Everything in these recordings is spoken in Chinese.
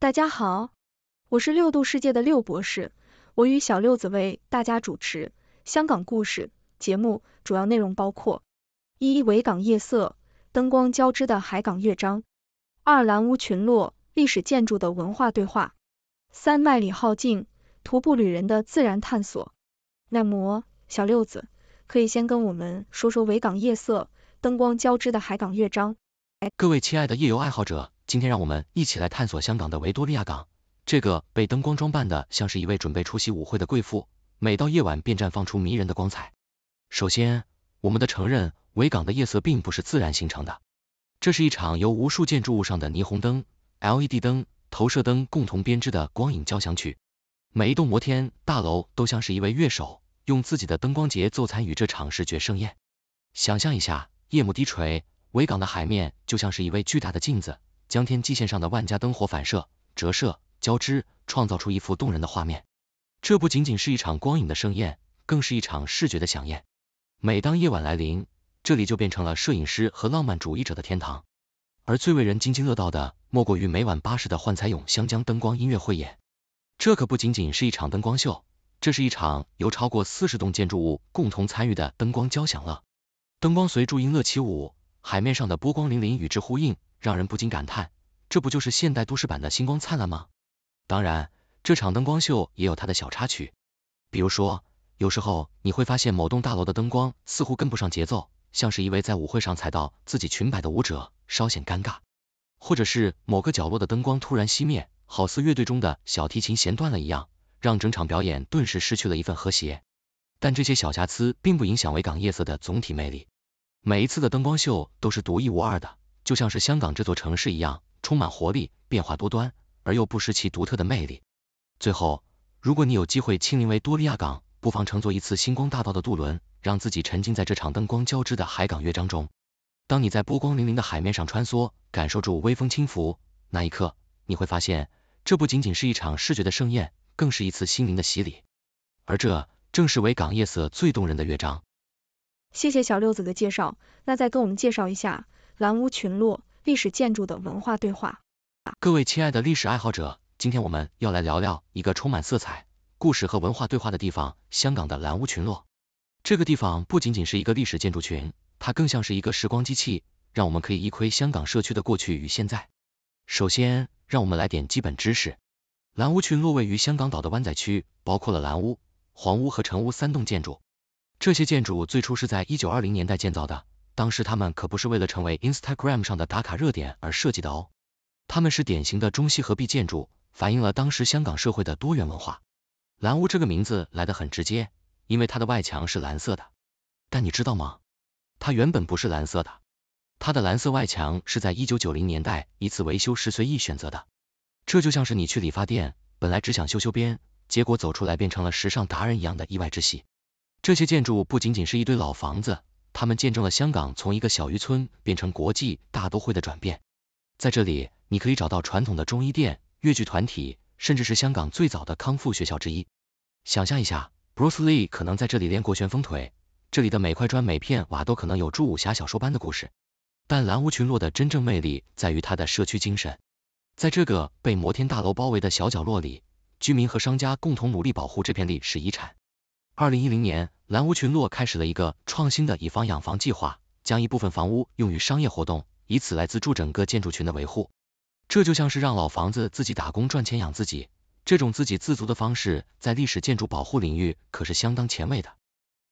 大家好，我是六度世界的六博士，我与小六子为大家主持《香港故事》节目，主要内容包括：一、维港夜色，灯光交织的海港乐章；二、蓝屋群落，历史建筑的文化对话；三、麦里浩径，徒步旅人的自然探索。那么，小六子可以先跟我们说说维港夜色，灯光交织的海港乐章。各位亲爱的夜游爱好者。今天让我们一起来探索香港的维多利亚港，这个被灯光装扮的像是一位准备出席舞会的贵妇，每到夜晚便绽放出迷人的光彩。首先，我们得承认，维港的夜色并不是自然形成的，这是一场由无数建筑物上的霓虹灯、LED 灯、投射灯共同编织的光影交响曲。每一栋摩天大楼都像是一位乐手，用自己的灯光节奏参与这场视觉盛宴。想象一下，夜幕低垂，维港的海面就像是一位巨大的镜子。将天际线上的万家灯火反射、折射、交织，创造出一幅动人的画面。这不仅仅是一场光影的盛宴，更是一场视觉的飨宴。每当夜晚来临，这里就变成了摄影师和浪漫主义者的天堂。而最为人津津乐道的，莫过于每晚八时的幻彩咏香江灯光音乐会演。这可不仅仅是一场灯光秀，这是一场由超过四十栋建筑物共同参与的灯光交响乐。灯光随珠音乐起舞，海面上的波光粼粼与之呼应。让人不禁感叹，这不就是现代都市版的星光灿烂吗？当然，这场灯光秀也有它的小插曲，比如说，有时候你会发现某栋大楼的灯光似乎跟不上节奏，像是一位在舞会上踩到自己裙摆的舞者，稍显尴尬；或者是某个角落的灯光突然熄灭，好似乐队中的小提琴弦断了一样，让整场表演顿时失去了一份和谐。但这些小瑕疵并不影响维港夜色的总体魅力，每一次的灯光秀都是独一无二的。就像是香港这座城市一样，充满活力，变化多端，而又不失其独特的魅力。最后，如果你有机会亲临维多利亚港，不妨乘坐一次星光大道的渡轮，让自己沉浸在这场灯光交织的海港乐章中。当你在波光粼粼的海面上穿梭，感受住微风轻拂，那一刻，你会发现，这不仅仅是一场视觉的盛宴，更是一次心灵的洗礼。而这，正是维港夜色最动人的乐章。谢谢小六子的介绍，那再跟我们介绍一下。蓝屋群落历史建筑的文化对话。各位亲爱的历史爱好者，今天我们要来聊聊一个充满色彩、故事和文化对话的地方——香港的蓝屋群落。这个地方不仅仅是一个历史建筑群，它更像是一个时光机器，让我们可以一窥香港社区的过去与现在。首先，让我们来点基本知识。蓝屋群落位于香港岛的湾仔区，包括了蓝屋、黄屋和橙屋三栋建筑。这些建筑最初是在1920年代建造的。当时他们可不是为了成为 Instagram 上的打卡热点而设计的哦，他们是典型的中西合璧建筑，反映了当时香港社会的多元文化。蓝屋这个名字来的很直接，因为它的外墙是蓝色的。但你知道吗？它原本不是蓝色的，它的蓝色外墙是在一九九零年代一次维修时随意选择的。这就像是你去理发店，本来只想修修边，结果走出来变成了时尚达人一样的意外之喜。这些建筑不仅仅是一堆老房子。他们见证了香港从一个小渔村变成国际大都会的转变。在这里，你可以找到传统的中医店、越剧团体，甚至是香港最早的康复学校之一。想象一下，Bruce Lee 可能在这里练过旋风腿，这里的每块砖、每片瓦都可能有著武侠小说般的故事。但蓝屋群落的真正魅力在于它的社区精神。在这个被摩天大楼包围的小角落里，居民和商家共同努力保护这片历史遗产。二零一零年。蓝屋群落开始了一个创新的以房养房计划，将一部分房屋用于商业活动，以此来资助整个建筑群的维护。这就像是让老房子自己打工赚钱养自己，这种自给自足的方式在历史建筑保护领域可是相当前卫的。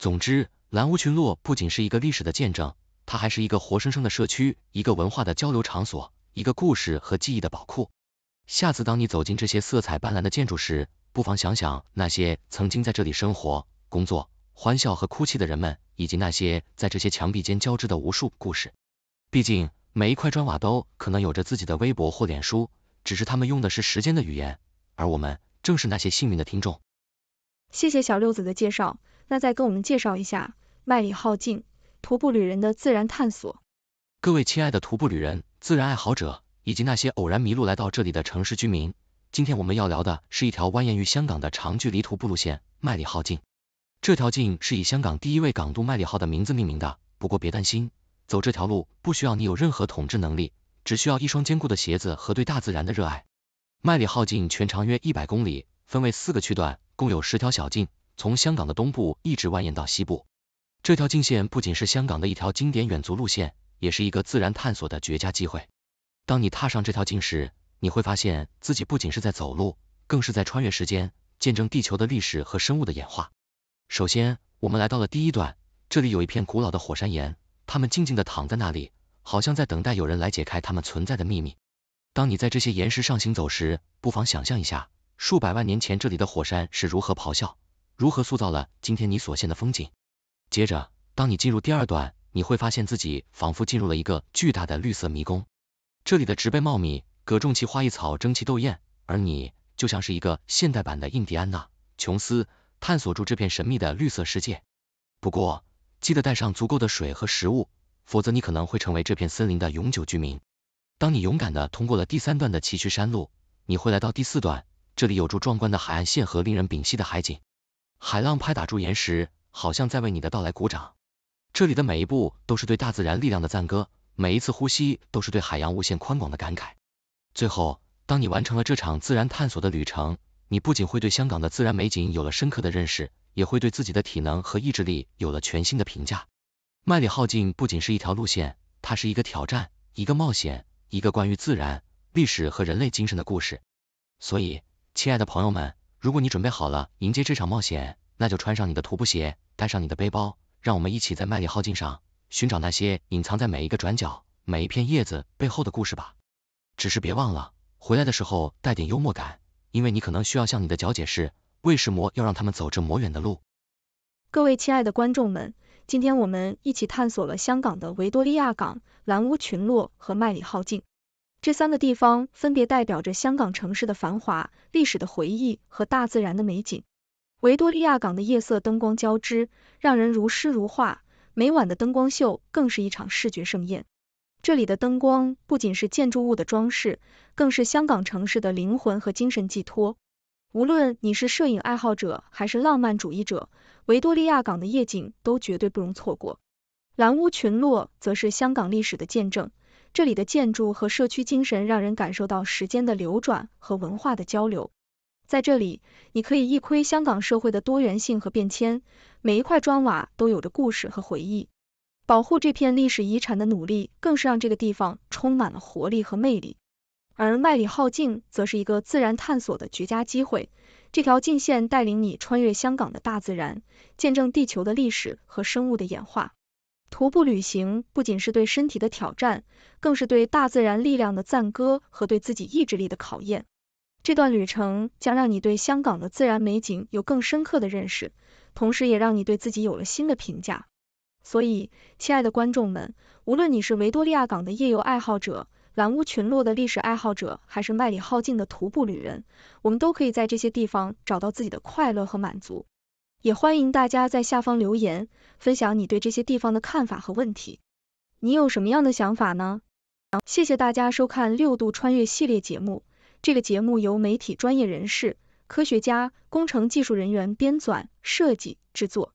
总之，蓝屋群落不仅是一个历史的见证，它还是一个活生生的社区，一个文化的交流场所，一个故事和记忆的宝库。下次当你走进这些色彩斑斓的建筑时，不妨想想那些曾经在这里生活、工作。欢笑和哭泣的人们，以及那些在这些墙壁间交织的无数故事。毕竟，每一块砖瓦都可能有着自己的微博或脸书，只是他们用的是时间的语言，而我们正是那些幸运的听众。谢谢小六子的介绍，那再跟我们介绍一下麦里浩径徒步旅人的自然探索。各位亲爱的徒步旅人、自然爱好者，以及那些偶然迷路来到这里的城市居民，今天我们要聊的是一条蜿蜒于香港的长距离徒步路线——麦里浩径。这条径是以香港第一位港督麦理浩的名字命名的。不过别担心，走这条路不需要你有任何统治能力，只需要一双坚固的鞋子和对大自然的热爱。麦理浩径全长约一百公里，分为四个区段，共有十条小径，从香港的东部一直蜿蜒到西部。这条径线不仅是香港的一条经典远足路线，也是一个自然探索的绝佳机会。当你踏上这条径时，你会发现自己不仅是在走路，更是在穿越时间，见证地球的历史和生物的演化。首先，我们来到了第一段，这里有一片古老的火山岩，它们静静地躺在那里，好像在等待有人来解开它们存在的秘密。当你在这些岩石上行走时，不妨想象一下，数百万年前这里的火山是如何咆哮，如何塑造了今天你所见的风景。接着，当你进入第二段，你会发现自己仿佛进入了一个巨大的绿色迷宫，这里的植被茂密，各种奇花异草争奇斗艳，而你就像是一个现代版的印第安纳琼斯。探索住这片神秘的绿色世界，不过记得带上足够的水和食物，否则你可能会成为这片森林的永久居民。当你勇敢的通过了第三段的崎岖山路，你会来到第四段，这里有着壮观的海岸线和令人屏息的海景，海浪拍打住岩石，好像在为你的到来鼓掌。这里的每一步都是对大自然力量的赞歌，每一次呼吸都是对海洋无限宽广的感慨。最后，当你完成了这场自然探索的旅程。你不仅会对香港的自然美景有了深刻的认识，也会对自己的体能和意志力有了全新的评价。麦里耗尽不仅是一条路线，它是一个挑战，一个冒险，一个关于自然、历史和人类精神的故事。所以，亲爱的朋友们，如果你准备好了迎接这场冒险，那就穿上你的徒步鞋，带上你的背包，让我们一起在麦里耗尽上寻找那些隐藏在每一个转角、每一片叶子背后的故事吧。只是别忘了，回来的时候带点幽默感。因为你可能需要向你的脚解释，为什么要让他们走这么远的路。各位亲爱的观众们，今天我们一起探索了香港的维多利亚港、蓝屋群落和麦理浩径。这三个地方分别代表着香港城市的繁华、历史的回忆和大自然的美景。维多利亚港的夜色灯光交织，让人如诗如画，每晚的灯光秀更是一场视觉盛宴。这里的灯光不仅是建筑物的装饰，更是香港城市的灵魂和精神寄托。无论你是摄影爱好者还是浪漫主义者，维多利亚港的夜景都绝对不容错过。蓝屋群落则是香港历史的见证，这里的建筑和社区精神让人感受到时间的流转和文化的交流。在这里，你可以一窥香港社会的多元性和变迁，每一块砖瓦都有着故事和回忆。保护这片历史遗产的努力，更是让这个地方充满了活力和魅力。而麦理浩径则是一个自然探索的绝佳机会。这条径线带领你穿越香港的大自然，见证地球的历史和生物的演化。徒步旅行不仅是对身体的挑战，更是对大自然力量的赞歌和对自己意志力的考验。这段旅程将让你对香港的自然美景有更深刻的认识，同时也让你对自己有了新的评价。所以，亲爱的观众们，无论你是维多利亚港的夜游爱好者、蓝屋群落的历史爱好者，还是麦里浩径的徒步旅人，我们都可以在这些地方找到自己的快乐和满足。也欢迎大家在下方留言，分享你对这些地方的看法和问题。你有什么样的想法呢？谢谢大家收看六度穿越系列节目。这个节目由媒体专业人士、科学家、工程技术人员编纂、设计、制作。